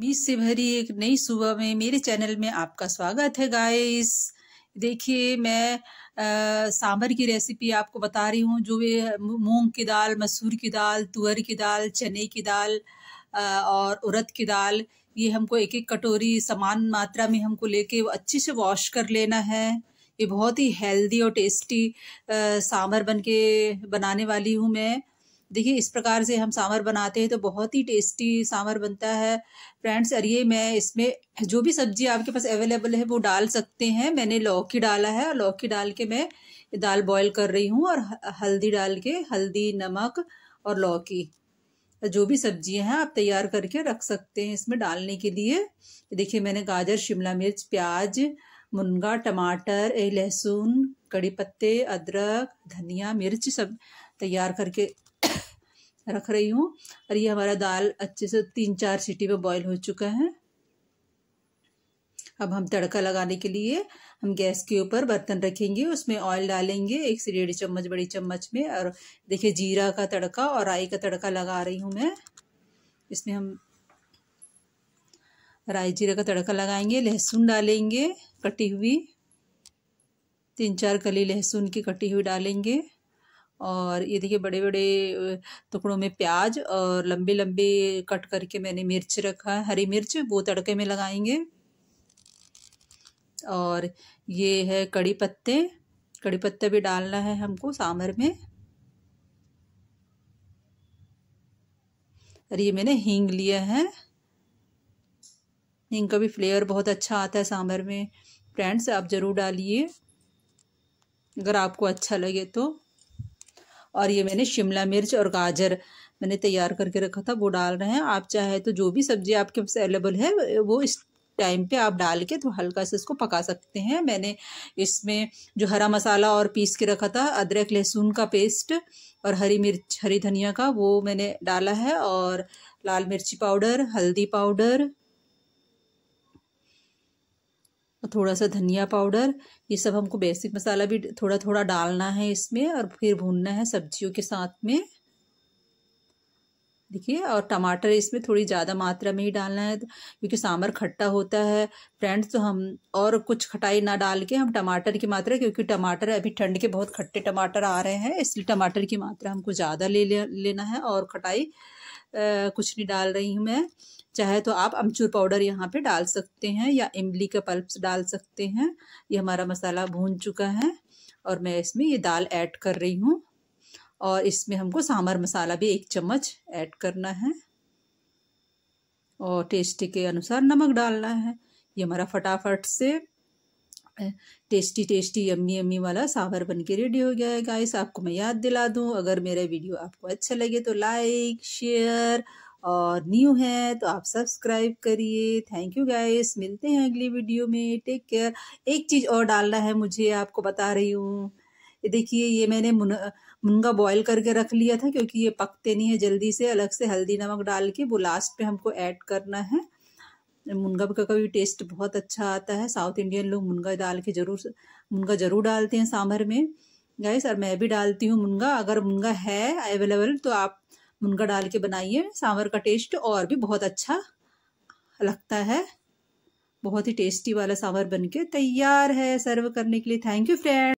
बीज से भरी एक नई सुबह में मेरे चैनल में आपका स्वागत है गाइस देखिए मैं आ, सांभर की रेसिपी आपको बता रही हूँ जो वे मूंग की दाल मसूर की दाल तुअर की दाल चने की दाल आ, और उरद की दाल ये हमको एक एक कटोरी समान मात्रा में हमको लेके अच्छे से वॉश कर लेना है ये बहुत ही हेल्दी और टेस्टी सांभर बन के बनाने वाली हूँ मैं देखिए इस प्रकार से हम सांवर बनाते हैं तो बहुत ही टेस्टी सांवर बनता है फ्रेंड्स और ये मैं इसमें जो भी सब्जी आपके पास अवेलेबल है वो डाल सकते हैं मैंने लौकी डाला है और लौकी डाल के मैं दाल बॉईल कर रही हूँ और हल्दी डाल के हल्दी नमक और लौकी जो भी सब्जियाँ हैं आप तैयार करके रख सकते हैं इसमें डालने के लिए देखिए मैंने गाजर शिमला मिर्च प्याज मुनगा टमाटर लहसुन कड़ी पत्ते अदरक धनिया मिर्च सब तैयार करके रख रही हूँ और ये हमारा दाल अच्छे से तीन चार सीटी में बॉईल हो चुका है अब हम तड़का लगाने के लिए हम गैस के ऊपर बर्तन रखेंगे उसमें ऑयल डालेंगे एक से डेढ़ चम्मच बड़ी चम्मच में और देखिए जीरा का तड़का और राई का तड़का लगा रही हूँ मैं इसमें हम राई जीरा का तड़का लगाएंगे लहसुन डालेंगे कटी हुई तीन चार कली लहसुन की कटी हुई डालेंगे और ये देखिए बड़े बड़े टुकड़ों में प्याज और लंबे लंबे कट करके मैंने मिर्च रखा है हरी मिर्च वो तड़के में लगाएंगे और ये है कड़ी पत्ते कड़ी पत्ते भी डालना है हमको सांभर में और ये मैंने हींग लिया है हींग का भी फ्लेवर बहुत अच्छा आता है सांभर में फ्रेंड्स आप ज़रूर डालिए अगर आपको अच्छा लगे तो और ये मैंने शिमला मिर्च और गाजर मैंने तैयार करके रखा था वो डाल रहे हैं आप चाहे तो जो भी सब्जी आपके पास अवेलेबल है वो इस टाइम पे आप डाल के तो हल्का से इसको पका सकते हैं मैंने इसमें जो हरा मसाला और पीस के रखा था अदरक लहसुन का पेस्ट और हरी मिर्च हरी धनिया का वो मैंने डाला है और लाल मिर्ची पाउडर हल्दी पाउडर थोड़ा सा धनिया पाउडर ये सब हमको बेसिक मसाला भी थोड़ा थोड़ा डालना है इसमें और फिर भूनना है सब्जियों के साथ में देखिए और टमाटर इसमें थोड़ी ज़्यादा मात्रा में ही डालना है क्योंकि सांभर खट्टा होता है फ्रेंड्स तो हम और कुछ खटाई ना डाल के हम टमाटर की मात्रा क्योंकि टमाटर अभी ठंड के बहुत खट्टे टमाटर आ रहे हैं इसलिए टमाटर की मात्रा हमको ज़्यादा ले लेना है और खटाई कुछ नहीं डाल रही हूँ मैं चाहे तो आप अमचूर पाउडर यहाँ पे डाल सकते हैं या इमली का पल्प डाल सकते हैं ये हमारा मसाला भून चुका है और मैं इसमें ये दाल ऐड कर रही हूँ और इसमें हमको सांभर मसाला भी एक चम्मच ऐड करना है और टेस्ट के अनुसार नमक डालना है ये हमारा फटाफट से टेस्टी टेस्टी यम्मी यम्मी वाला सांभर बन के रेडी हो गया है गाइस आपको मैं याद दिला दूँ अगर मेरा वीडियो आपको अच्छा लगे तो लाइक शेयर और न्यू है तो आप सब्सक्राइब करिए थैंक यू गाइस मिलते हैं अगली वीडियो में टेक केयर एक चीज़ और डालना है मुझे आपको बता रही हूँ ये देखिए ये मैंने मुन मुनगा बॉयल करके रख लिया था क्योंकि ये पकते नहीं है जल्दी से अलग से हल्दी नमक डाल के वो लास्ट पे हमको ऐड करना है मुनगा का भी टेस्ट बहुत अच्छा आता है साउथ इंडियन लोग मुनगा डाल के ज़रूर मुनगा ज़रूर डालते हैं सांभर में गाइस और मैं भी डालती हूँ मुनगा अगर मुनगा है अवेलेबल तो आप मुनगा डाल के बनाइए सांभर का टेस्ट और भी बहुत अच्छा लगता है बहुत ही टेस्टी वाला सांभर बनके तैयार है सर्व करने के लिए थैंक यू फ्रेंड